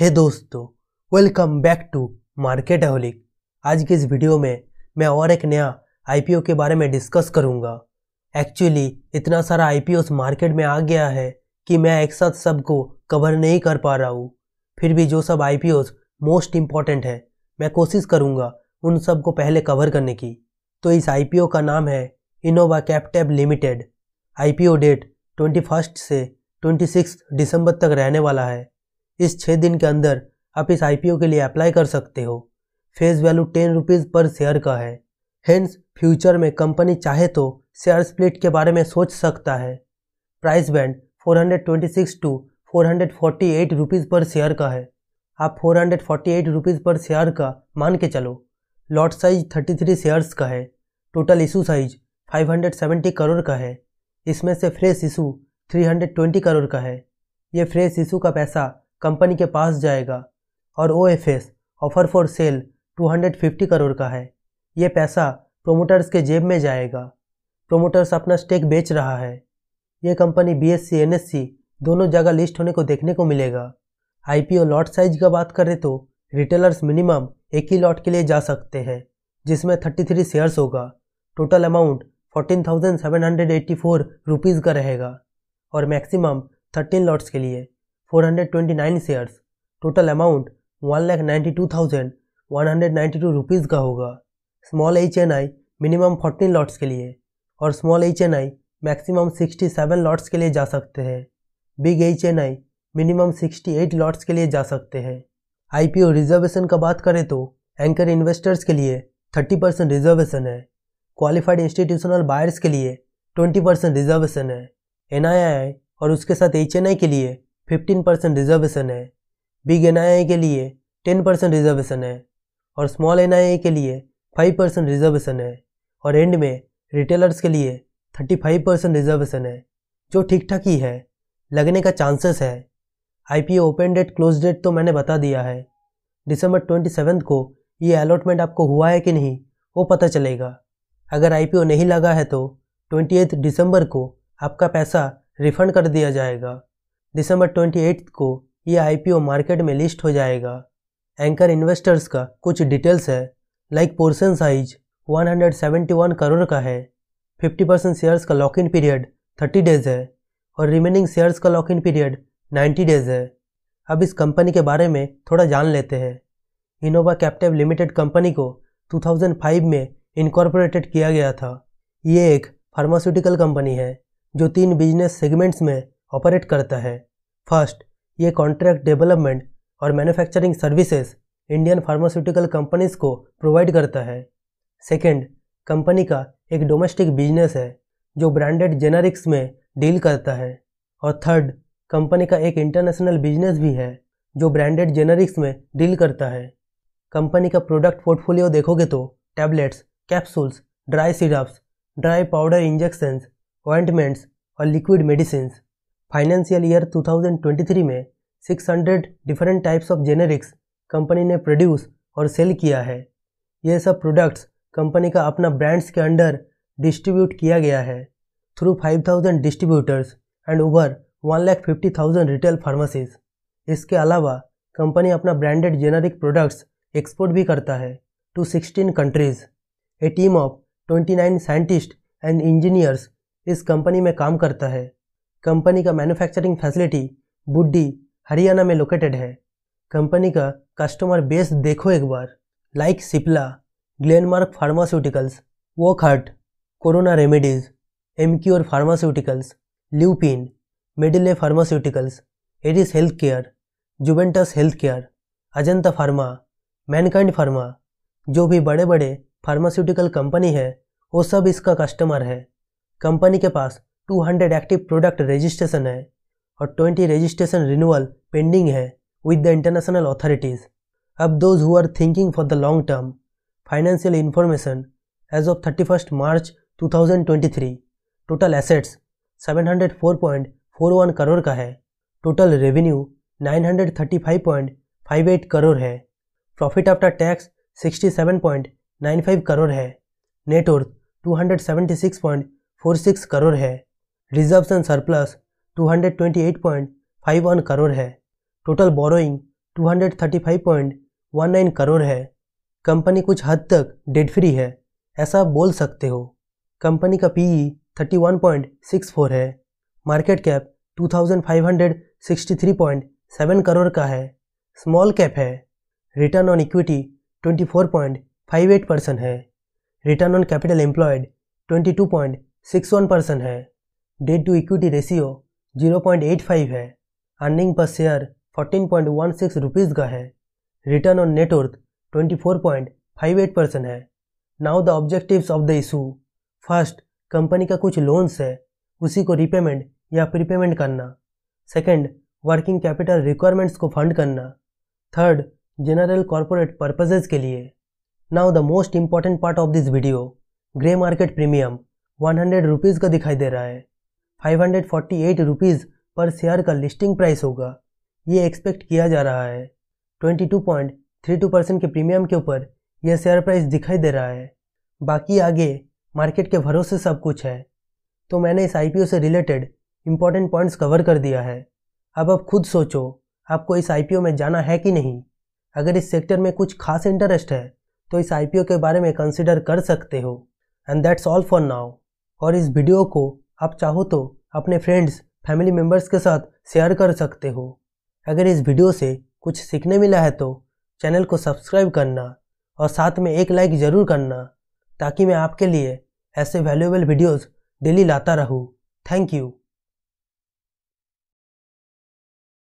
हे दोस्तों welcome back to Marketholic आज के इस वीडियो में मैं और एक नया आईपीओ के बारे में डिस्कस करूंगा एक्चुअली इतना सारा आई मार्केट में आ गया है कि मैं एक साथ सबको कवर नहीं कर पा रहा हूँ फिर भी जो सब आई मोस्ट इम्पॉर्टेंट है मैं कोशिश करूँगा उन सब को पहले कवर करने की तो इस आई का नाम है Innova Captab limited I date twenty से ट्वेंटी दिसंबर तक रहने वाला है इस छः दिन के अंदर आप इस आई के लिए अप्लाई कर सकते हो फेस वैल्यू टेन रुपीज़ पर शेयर का है हैंस फ्यूचर में कंपनी चाहे तो शेयर स्प्लिट के बारे में सोच सकता है प्राइस बैंड 426 टू 448 रुपीज़ पर शेयर का है आप 448 रुपीज़ पर शेयर का मान के चलो लॉट साइज 33 शेयर्स का है टोटल इशू साइज 570 करोड़ का है इसमें से फ्रेश इशू 320 करोड़ का है ये फ्रेश इशू का पैसा कंपनी के पास जाएगा और O F S offer for sale 250 crore का है ये पैसा प्रोमोटर्स के जेब में जाएगा प्रोमोटर्स अपना स्टेक बेच रहा है ये company B S E N S E दोनों जगह लिस्ट होने को देखने को मिलेगा I P O lot size का बात करें तो रिटेलर्स मिनिमम एक ही लॉट के लिए जा सकते हैं जिसमें थर्टी थ्री शेयर्स होगा total amount fourteen thousand seven hundred eighty four rupees का रहेगा और मैक्सिमम थर्टीन लॉट्स के लिए 429 shares total amount one lakh ninety two thousand one hundred ninety two rupees का होगा small H N I minimum fourteen lots के लिए और small H N I maximum sixty seven lots के लिए जा सकते हैं big H N I minimum sixty eight lots के लिए जा सकते हैं आई पी ओ रिजर्वेशन का बात करें तो एंकर इन्वेस्टर्स के लिए थर्टी परसेंट रिजर्वेशन है क्वालिफाइड इंस्टीट्यूशनल बायर्स के लिए ट्वेंटी परसेंट रिजर्वेशन है एन आई आई और उसके साथ एच एन आई के लिए फिफ्टीन परसेंट रिजर्वेशन है बिग एन के लिए टेन परसेंट रिजर्वेशन है और स्मॉल एन के लिए फाइव परसेंट रिजर्वेशन है और एंड में रिटेलर्स के लिए थर्टी फाइव परसेंट रिजर्वेशन है जो ठीक ठाक ही है लगने का चांसेस है I P open date close date तो मैंने बता दिया है दिसंबर ट्वेंटी सेवन्थ को ये अलॉटमेंट आपको हुआ है कि नहीं वो पता चलेगा अगर आई नहीं लगा है तो ट्वेंटी एथ दिसंबर को आपका पैसा रिफंड कर दिया जाएगा दिसंबर 28 को ये आईपीओ मार्केट में लिस्ट हो जाएगा एंकर इन्वेस्टर्स का कुछ डिटेल्स है लाइक पोर्सन साइज 171 करोड़ का है 50 परसेंट शेयर्स का लॉक इन पीरियड 30 डेज है और रिमेनिंग शेयर्स का लॉक इन पीरियड 90 डेज है अब इस कंपनी के बारे में थोड़ा जान लेते हैं इनोवा कैप्टिव लिमिटेड कंपनी को 2005 में इनकॉर्पोरेटेड किया गया था ये एक फार्मास्यूटिकल कंपनी है जो तीन बिजनेस सेगमेंट्स में ऑपरेट करता है फर्स्ट ये कॉन्ट्रैक्ट डेवलपमेंट और manufacturing services Indian pharmaceutical companies को प्रोवाइड करता है सेकंड कंपनी का एक डोमेस्टिक बिजनेस है जो ब्रांडेड जेनरिक्स में डील करता है और थर्ड कंपनी का एक इंटरनेशनल बिजनेस भी है जो ब्रांडेड जेनरिक्स में डील करता है कंपनी का प्रोडक्ट पोर्टफोलियो देखोगे तो tablets capsules dry syrups dry powder injections ointments और लिक्विड मेडिसिन फाइनेंशियल ईयर 2023 में 600 different types of generics company ने प्रोड्यूस और सेल किया है ये सब प्रोडक्ट्स कंपनी का अपना ब्रांड्स के अंडर डिस्ट्रीब्यूट किया गया है through 5000 distributors and over thousand retail pharmacies इसके अलावा कंपनी अपना ब्रांडेड जेनरिक प्रोडक्ट्स एक्सपोर्ट भी करता है to sixteen countries a team of twenty nine scientist and engineers इस कंपनी में काम करता है कंपनी का मैन्युफैक्चरिंग फैसिलिटी बुड्डी हरियाणा में लोकेटेड है कंपनी का कस्टमर बेस देखो एक बार लाइक सिप्ला ग्लेनमार्क फार्मास्यूटिकल्स हर्ट कोरोना रेमेडीज़ एमक्योर फार्मास्यूटिकल्स ल्यूपिन मेडिले फार्मास्यूटिकल्स एडिस health care Zuventus health care Ajanta pharma Mankind pharma जो भी बड़े बड़े फार्मास्यूटिकल कंपनी है वो सब इसका कस्टमर है कंपनी के पास 200 एक्टिव प्रोडक्ट रजिस्ट्रेशन है और 20 रजिस्ट्रेशन रिन्यूअल पेंडिंग है विद द इंटरनेशनल अथॉरिटीज़ अब those who are thinking for the long term financial information as of thirty first March 2023 total assets 704.41 crore का है टोटल रेवेन्यू 935.58 करोड़ है profit after tax 67.95 crore है net worth 276.46 crore है reserves and surplus 228.51 crore है total borrowing 235.19 crore है company कुछ हद तक डेट फ्री है ऐसा बोल सकते हो कंपनी का सिक्स फोर e है मार्केट कैप 2563.7 करोड़ का है स्मॉल कैप है रिटर्न ऑन इक्विटी 24.58 परसेंट है return on capital employed 22.61 percent है डेट टू इक्विटी रेशियो 0.85 है अर्निंग पर शेयर 14.16 पॉइंट का है रिटर्न ऑन नेटवर्थ 24.58 परसेंट है now the objectives of the issue first company का कुछ loans है उसी को रिपेमेंट या प्रीपेमेंट करना सेकंड वर्किंग कैपिटल रिक्वायरमेंट्स को फंड करना थर्ड जनरल कॉरपोरेट पर्पजेज के लिए now the most important part of this video grey market premium one hundred rupees का दिखाई दे रहा है 548 रुपीस पर शेयर का लिस्टिंग प्राइस होगा ये एक्सपेक्ट किया जा रहा है 22.32 परसेंट के प्रीमियम के ऊपर यह शेयर प्राइस दिखाई दे रहा है बाकी आगे मार्केट के भरोसे सब कुछ है तो मैंने इस आई से रिलेटेड इंपॉर्टेंट पॉइंट्स कवर कर दिया है अब आप खुद सोचो आपको इस आई में जाना है कि नहीं अगर इस सेक्टर में कुछ खास इंटरेस्ट है तो इस आई के बारे में कंसिडर कर सकते हो and that's all for now और इस वीडियो को आप चाहो तो अपने फ्रेंड्स फैमिली मेम्बर्स के साथ शेयर कर सकते हो अगर इस वीडियो से कुछ सीखने मिला है तो चैनल को सब्सक्राइब करना और साथ में एक लाइक ज़रूर करना ताकि मैं आपके लिए ऐसे वैल्यूएबल वीडियोस डेली लाता रहूँ थैंक यू